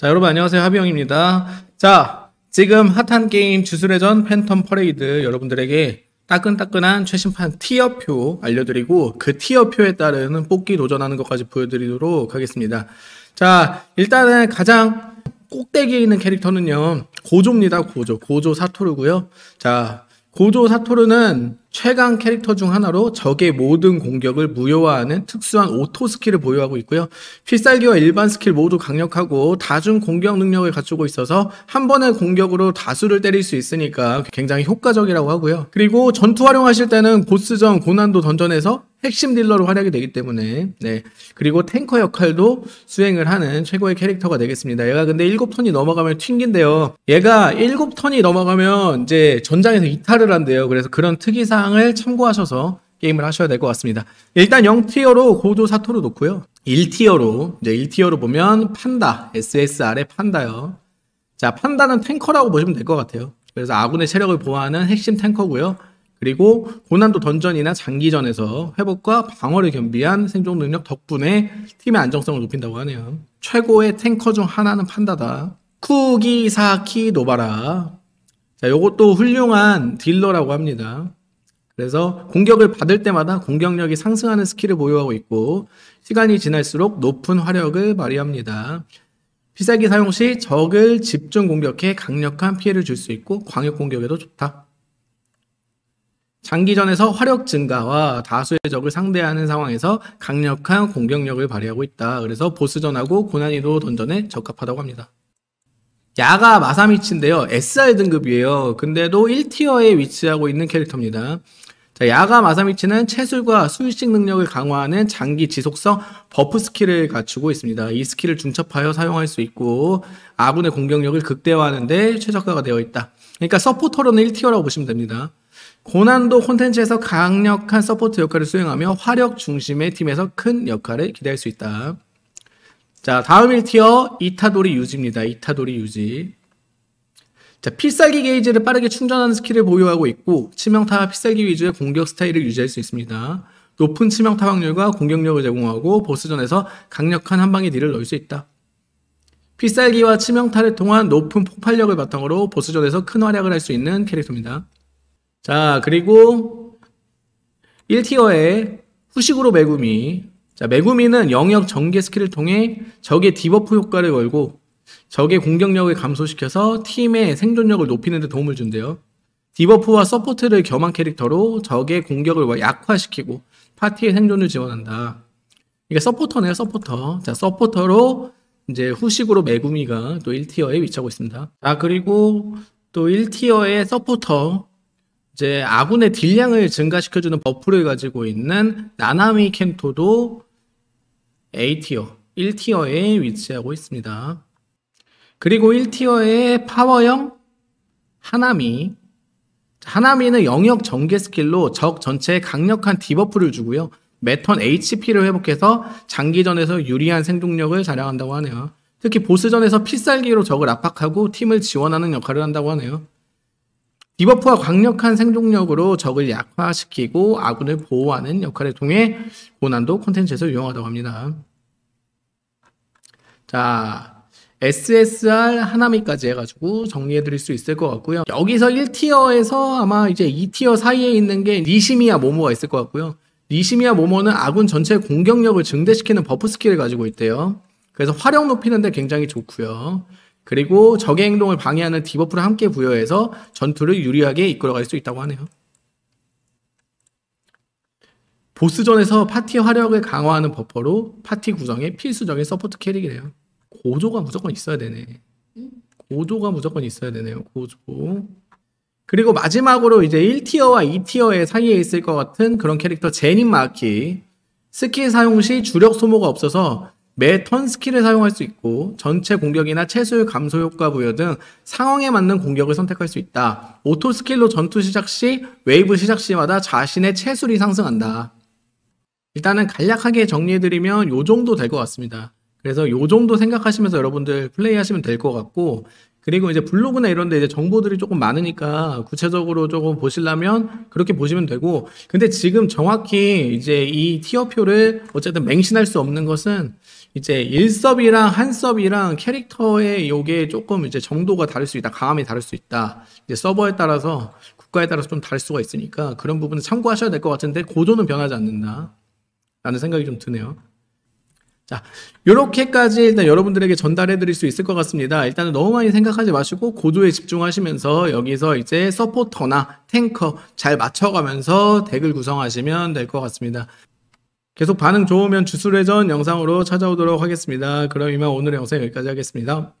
자, 여러분 안녕하세요. 하비영입니다. 자, 지금 핫한 게임 주술회전 팬텀 퍼레이드 여러분들에게 따끈따끈한 최신판 티어표 알려드리고 그 티어표에 따른 뽑기 도전하는 것까지 보여드리도록 하겠습니다. 자, 일단은 가장 꼭대기에 있는 캐릭터는요. 고조입니다. 고조. 고조 사토르고요. 자, 고조 사토르는 최강 캐릭터 중 하나로 적의 모든 공격을 무효화하는 특수한 오토 스킬을 보유하고 있고요. 필살기와 일반 스킬 모두 강력하고 다중 공격 능력을 갖추고 있어서 한 번의 공격으로 다수를 때릴 수 있으니까 굉장히 효과적이라고 하고요. 그리고 전투 활용하실 때는 보스전 고난도 던전에서 핵심 딜러로 활약이 되기 때문에 네 그리고 탱커 역할도 수행을 하는 최고의 캐릭터가 되겠습니다 얘가 근데 7톤이 넘어가면 튕긴데요 얘가 7톤이 넘어가면 이제 전장에서 이탈을 한대요 그래서 그런 특이사항을 참고하셔서 게임을 하셔야 될 것 같습니다 일단 0티어로 고조 사토로 놓고요 1티어로 이제 1티어로 보면 판다 SSR의 판다요 자 판다는 탱커라고 보시면 될 것 같아요 그래서 아군의 체력을 보호하는 핵심 탱커고요 그리고 고난도 던전이나 장기전에서 회복과 방어를 겸비한 생존 능력 덕분에 팀의 안정성을 높인다고 하네요. 최고의 탱커 중 하나는 판다다. 쿠기사키 노바라. 자, 요것도 훌륭한 딜러라고 합니다. 그래서 공격을 받을 때마다 공격력이 상승하는 스킬을 보유하고 있고 시간이 지날수록 높은 화력을 발휘합니다. 피사기 사용 시 적을 집중 공격해 강력한 피해를 줄 수 있고 광역 공격에도 좋다. 장기전에서 화력 증가와 다수의 적을 상대하는 상황에서 강력한 공격력을 발휘하고 있다. 그래서 보스전하고 고난이도 던전에 적합하다고 합니다. 야가 마사미치인데요. SR 등급이에요. 근데도 1티어에 위치하고 있는 캐릭터입니다. 자, 야가 마사미치는 체술과 수의식 능력을 강화하는 장기 지속성 버프 스킬을 갖추고 있습니다. 이 스킬을 중첩하여 사용할 수 있고 아군의 공격력을 극대화하는데 최적화가 되어 있다. 그러니까 서포터로는 1티어라고 보시면 됩니다. 고난도 콘텐츠에서 강력한 서포트 역할을 수행하며 화력 중심의 팀에서 큰 역할을 기대할 수 있다. 자, 다음 1티어 이타도리 유지입니다. 이타도리 유지. 자, 필살기 게이지를 빠르게 충전하는 스킬을 보유하고 있고 치명타 와 필살기 위주의 공격 스타일을 유지할 수 있습니다. 높은 치명타 확률과 공격력을 제공하고 보스전에서 강력한 한방의 딜을 넣을 수 있다. 필살기와 치명타를 통한 높은 폭발력을 바탕으로 보스전에서 큰 활약을 할 수 있는 캐릭터입니다. 자, 그리고 1티어의 후식으로 매구미. 자, 매구미는 영역 전개 스킬을 통해 적의 디버프 효과를 걸고 적의 공격력을 감소시켜서 팀의 생존력을 높이는 데 도움을 준대요. 디버프와 서포트를 겸한 캐릭터로 적의 공격을 약화시키고 파티의 생존을 지원한다. 이게 서포터네요, 서포터. 자, 서포터로 이제 후식으로 매구미가 또 1티어에 위치하고 있습니다. 자, 그리고 또 1티어의 서포터 이제 아군의 딜량을 증가시켜주는 버프를 가지고 있는 나나미 켄토도 A티어, 1티어에 위치하고 있습니다. 그리고 1티어의 파워형 하나미 하나미는 영역 전개 스킬로 적 전체에 강력한 디버프를 주고요. 매턴 HP를 회복해서 장기전에서 유리한 생동력을 자랑한다고 하네요. 특히 보스전에서 필살기로 적을 압박하고 팀을 지원하는 역할을 한다고 하네요. 디버프와 강력한 생존력으로 적을 약화시키고 아군을 보호하는 역할을 통해 고난도 콘텐츠에서 유용하다고 합니다. 자, SSR 하나미까지 해가지고 정리해드릴 수 있을 것 같고요. 여기서 1티어에서 아마 이제 2티어 사이에 있는 게 니시미아 모모가 있을 것 같고요. 니시미아 모모는 아군 전체 공격력을 증대시키는 버프 스킬을 가지고 있대요. 그래서 활용 높이는데 굉장히 좋고요. 그리고 적의 행동을 방해하는 디버프를 함께 부여해서 전투를 유리하게 이끌어갈 수 있다고 하네요. 보스전에서 파티의 화력을 강화하는 버퍼로 파티 구성에 필수적인 서포트 캐릭이래요. 고조가 무조건 있어야 되네. 고조가 무조건 있어야 되네요. 고조. 그리고 마지막으로 이제 1티어와 2티어의 사이에 있을 것 같은 그런 캐릭터 제닌 마키. 스킬 사용 시 주력 소모가 없어서 매턴 스킬을 사용할 수 있고 전체 공격이나 체술 감소 효과 부여 등 상황에 맞는 공격을 선택할 수 있다. 오토 스킬로 전투 시작 시 웨이브 시작 시마다 자신의 체술이 상승한다. 일단은 간략하게 정리해드리면 요 정도 될 것 같습니다. 그래서 요 정도 생각하시면서 여러분들 플레이하시면 될 것 같고 그리고 이제 블로그나 이런 데 이제 정보들이 조금 많으니까 구체적으로 조금 보시려면 그렇게 보시면 되고 근데 지금 정확히 이제 이 티어표를 어쨌든 맹신할 수 없는 것은 이제 1섭이랑 한섭이랑 캐릭터의 요게 조금 이제 정도가 다를 수 있다. 강함이 다를 수 있다. 이제 서버에 따라서 국가에 따라서 좀 다를 수가 있으니까 그런 부분은 참고하셔야 될 것 같은데 고조는 변하지 않는다. 라는 생각이 좀 드네요. 자, 요렇게까지 일단 여러분들에게 전달해 드릴 수 있을 것 같습니다. 일단은 너무 많이 생각하지 마시고 고도에 집중하시면서 여기서 이제 서포터나 탱커 잘 맞춰가면서 덱을 구성하시면 될 것 같습니다. 계속 반응 좋으면 주술회전 영상으로 찾아오도록 하겠습니다. 그럼 이만 오늘의 영상 여기까지 하겠습니다.